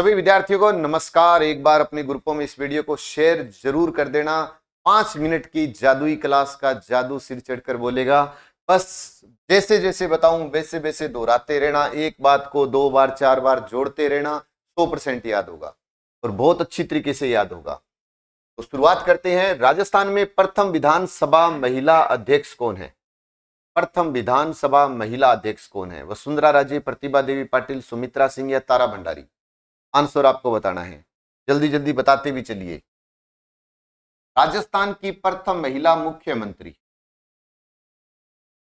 सभी विद्यार्थियों को नमस्कार एक बार अपने ग्रुपों में इस वीडियो को शेयर जरूर कर देना पांच मिनट की जादुई क्लास का जादू सिर चढ़कर बोलेगा बस जैसे जैसे बताऊं वैसे वैसे दोहराते रहना एक बात को दो बार चार बार जोड़ते रहना सौ परसेंट याद होगा और बहुत अच्छी तरीके से याद होगा तो शुरुआत करते हैं राजस्थान में प्रथम विधानसभा महिला अध्यक्ष कौन है प्रथम विधानसभा महिला अध्यक्ष कौन है वसुंधरा राजे प्रतिभा देवी पाटिल सुमित्रा सिंह या तारा भंडारी आंसर आपको बताना है जल्दी जल्दी बताते भी चलिए राजस्थान की प्रथम महिला मुख्यमंत्री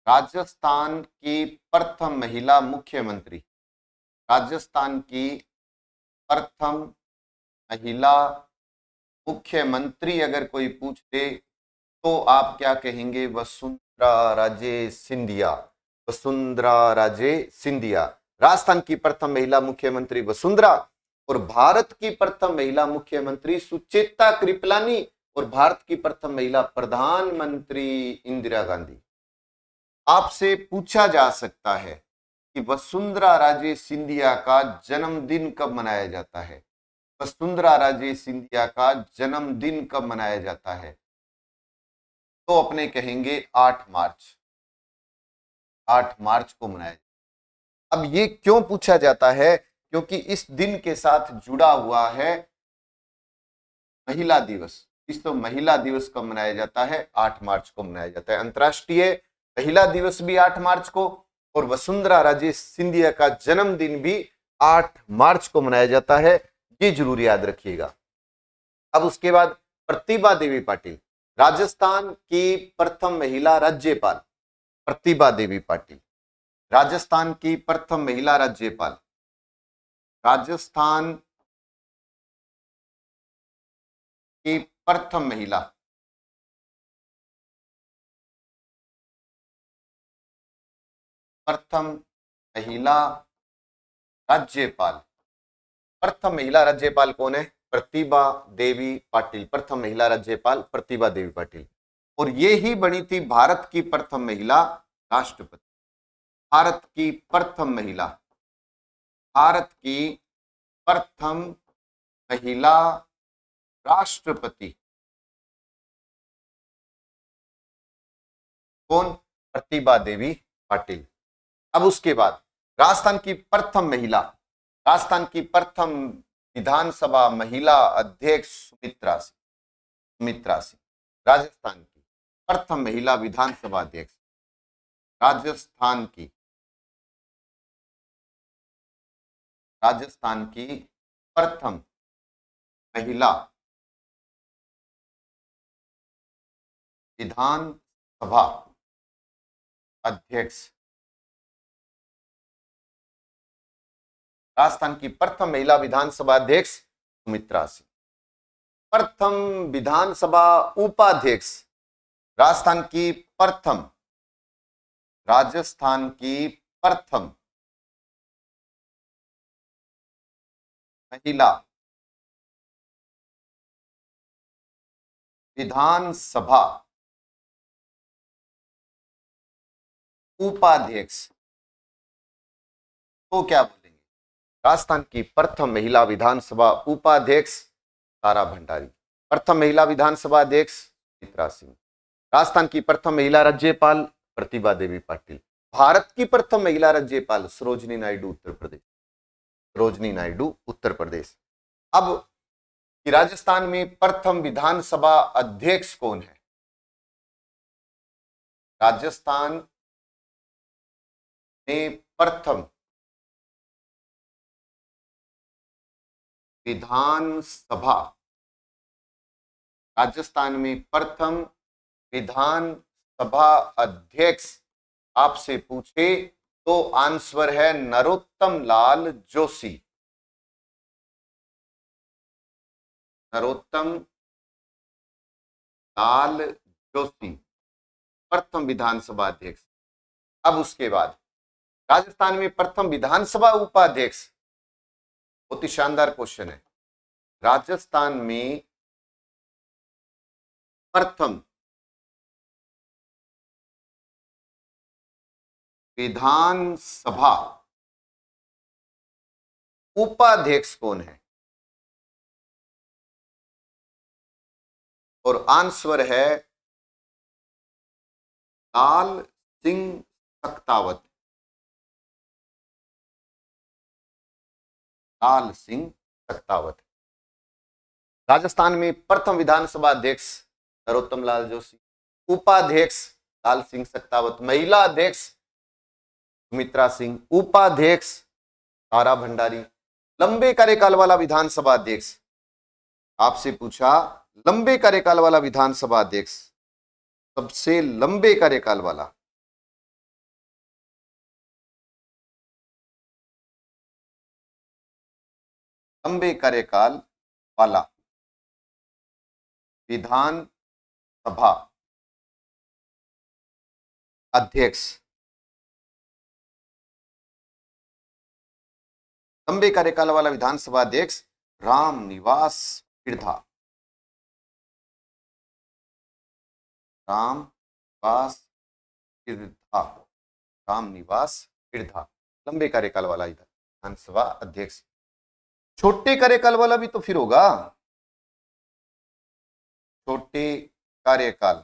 राजस्थान की प्रथम महिला मुख्यमंत्री राजस्थान की प्रथम महिला मुख्यमंत्री अगर कोई पूछ दे तो आप क्या कहेंगे वसुंधरा राजे सिंधिया वसुंधरा राजे सिंधिया राजस्थान की प्रथम महिला मुख्यमंत्री वसुंधरा और भारत की प्रथम महिला मुख्यमंत्री सुचेता कृपलानी और भारत की प्रथम महिला प्रधानमंत्री इंदिरा गांधी आपसे पूछा जा सकता है कि वसुंधरा राजे सिंधिया का जन्मदिन कब मनाया जाता है वसुंधरा राजे सिंधिया का जन्मदिन कब मनाया जाता है तो अपने कहेंगे आठ मार्च आठ मार्च को मनाया अब ये क्यों पूछा जाता है क्योंकि इस दिन के साथ जुड़ा हुआ है महिला दिवस इस तो महिला दिवस कब मनाया जाता है आठ मार्च को मनाया जाता है अंतर्राष्ट्रीय महिला दिवस भी आठ मार्च को और वसुंधरा राजे सिंधिया का जन्मदिन भी आठ मार्च को मनाया जाता है ये जरूर याद रखिएगा अब उसके बाद प्रतिभा देवी पाटिल राजस्थान की प्रथम महिला राज्यपाल प्रतिभा देवी पाटिल राजस्थान की प्रथम महिला राज्यपाल राजस्थान की प्रथम महिला प्रथम महिला राज्यपाल प्रथम महिला राज्यपाल कौन है प्रतिभा देवी पाटिल प्रथम महिला राज्यपाल प्रतिभा देवी पाटिल और ये ही बनी थी भारत की प्रथम महिला राष्ट्रपति भारत की प्रथम महिला भारत की प्रथम महिला राष्ट्रपति कौन प्रतिभा देवी पाटिल अब उसके बाद राजस्थान की प्रथम महिला राजस्थान की प्रथम विधानसभा महिला अध्यक्ष सुमित्रा सिंह सुमित्रा सिंह राजस्थान की प्रथम महिला विधानसभा अध्यक्ष राजस्थान की राजस्थान की प्रथम महिला विधानसभा अध्यक्ष राजस्थान की प्रथम महिला विधानसभा अध्यक्ष सुमित्रा सिंह प्रथम विधानसभा उपाध्यक्ष राजस्थान की प्रथम राजस्थान की प्रथम महिला विधानसभा उपाध्यक्ष तो क्या बोलेंगे राजस्थान की प्रथम महिला विधानसभा उपाध्यक्ष तारा भंडारी प्रथम महिला विधानसभा अध्यक्ष चित्रा सिंह राजस्थान की प्रथम महिला राज्यपाल प्रतिभा देवी पाटिल भारत की प्रथम महिला राज्यपाल सरोजनी नायडू उत्तर प्रदेश रोजनी नायडू उत्तर प्रदेश अब कि राजस्थान में प्रथम विधानसभा अध्यक्ष कौन है राजस्थान में प्रथम विधानसभा राजस्थान में प्रथम विधानसभा अध्यक्ष आपसे पूछे तो आंसर है नरोत्तम लाल जोशी नरोत्तम लाल जोशी प्रथम विधानसभा अध्यक्ष अब उसके बाद राजस्थान में प्रथम विधानसभा उपाध्यक्ष बहुत ही शानदार क्वेश्चन है राजस्थान में प्रथम विधानसभा उपाध्यक्ष कौन है और आंसर है लाल सिंह सक्तावत लाल सिंह सक्तावत राजस्थान में प्रथम विधानसभा अध्यक्ष नरोत्तम लाल जोशी उपाध्यक्ष लाल सिंह सक्तावत महिला अध्यक्ष सुमित्रा सिंह उपाध्यक्ष तारा भंडारी लंबे कार्यकाल वाला विधानसभा अध्यक्ष आपसे पूछा लंबे कार्यकाल वाला विधानसभा अध्यक्ष सबसे लंबे कार्यकाल वाला लंबे कार्यकाल वाला विधानसभा अध्यक्ष लंबे कार्यकाल वाला विधानसभा अध्यक्ष राम निवास बिरधा राम निवास राम निवास बिरधा लंबे कार्यकाल वाला विधानसभा अध्यक्ष छोटे कार्यकाल वाला भी तो फिर होगा छोटे कार्यकाल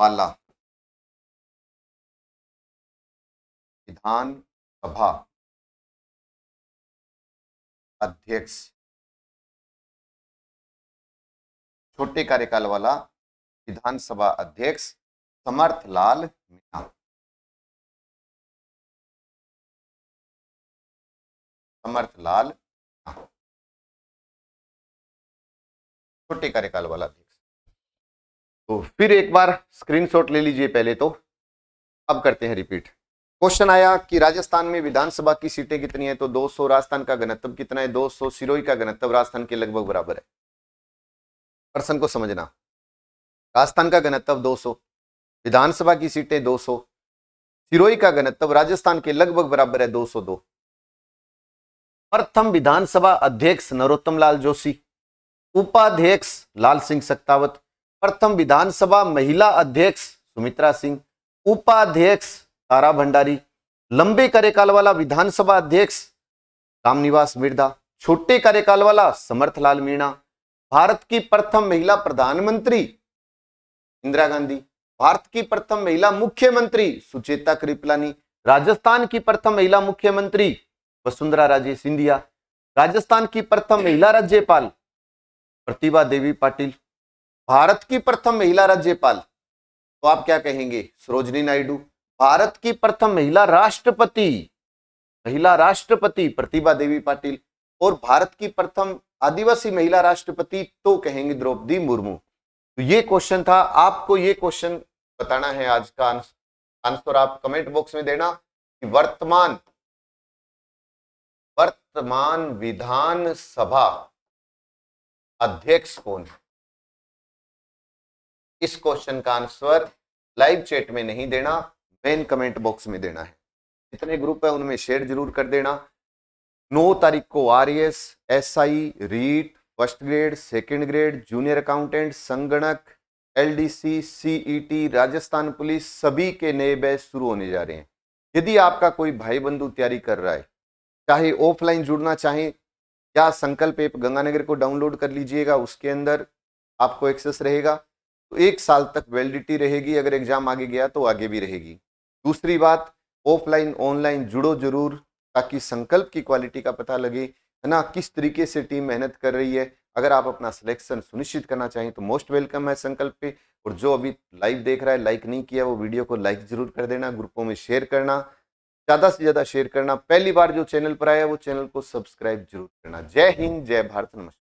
वाला विधान सभा अध्यक्ष छोटे कार्यकाल वाला विधानसभा अध्यक्ष समर्थ लाल मीणा समर्थ लाल छोटे कार्यकाल वाला अध्यक्ष तो फिर एक बार स्क्रीनशॉट ले लीजिए पहले तो अब करते हैं रिपीट क्वेश्चन आया कि राजस्थान में विधानसभा की सीटें कितनी है तो 200 राजस्थान का घनत्व कितना है 200 सिरोही का घनत्व राजस्थान के लगभग बराबर है प्रश्न को समझना राजस्थान का घनत्व 200 विधानसभा की सीटें 200 सिरोही का घनत्व राजस्थान के लगभग बराबर है 202 प्रथम विधानसभा अध्यक्ष नरोत्तम लाल जोशी उपाध्यक्ष लाल सिंह सक्तावत प्रथम विधानसभा महिला अध्यक्ष सुमित्रा सिंह उपाध्यक्ष तारा भंडारी लंबे कार्यकाल वाला विधानसभा अध्यक्ष रामनिवास मिर्दा छोटे कार्यकाल वाला समर्थ लाल मीणा भारत की प्रथम महिला प्रधानमंत्री इंदिरा गांधी भारत की प्रथम महिला मुख्यमंत्री सुचेता कृपलानी राजस्थान की प्रथम महिला मुख्यमंत्री वसुंधरा राजे सिंधिया राजस्थान की प्रथम महिला राज्यपाल प्रतिभा देवी पाटिल भारत की प्रथम महिला राज्यपाल तो आप क्या कहेंगे सरोजनी नायडू भारत की प्रथम महिला राष्ट्रपति महिला राष्ट्रपति प्रतिभा देवी पाटिल और भारत की प्रथम आदिवासी महिला राष्ट्रपति तो कहेंगे द्रौपदी मुर्मू तो ये क्वेश्चन था आपको ये क्वेश्चन बताना है आज का आंसर आप कमेंट बॉक्स में देना कि वर्तमान वर्तमान विधानसभा अध्यक्ष कौन है इस क्वेश्चन का आंसर लाइव चैट में नहीं देना मेन कमेंट बॉक्स में देना है जितने ग्रुप है उनमें शेयर जरूर कर देना नौ तारीख को R S S I REET first grade second grade junior accountant संगणक LDC CET e Rajasthan police सभी के नए बैच शुरू होने जा रहे हैं यदि आपका कोई भाई बंधु तैयारी कर रहा है चाहे ऑफलाइन जुड़ना चाहे या संकल्प एप गंगानगर को डाउनलोड कर लीजिएगा उसके अंदर आपको एक्सेस रहेगा तो एक साल तक वैलिडिटी रहेगी अगर एग्जाम आगे गया तो आगे भी रहेगी दूसरी बात ऑफलाइन ऑनलाइन जुड़ो जरूर ताकि संकल्प की क्वालिटी का पता लगे है ना किस तरीके से टीम मेहनत कर रही है अगर आप अपना सिलेक्शन सुनिश्चित करना चाहें तो मोस्ट वेलकम है संकल्प पे और जो अभी लाइव देख रहा है लाइक नहीं किया वो वीडियो को लाइक जरूर कर देना ग्रुपों में शेयर करना ज़्यादा से ज़्यादा शेयर करना पहली बार जो चैनल पर आया वो चैनल को सब्सक्राइब जरूर करना जय हिंद जय भारत नमस्कार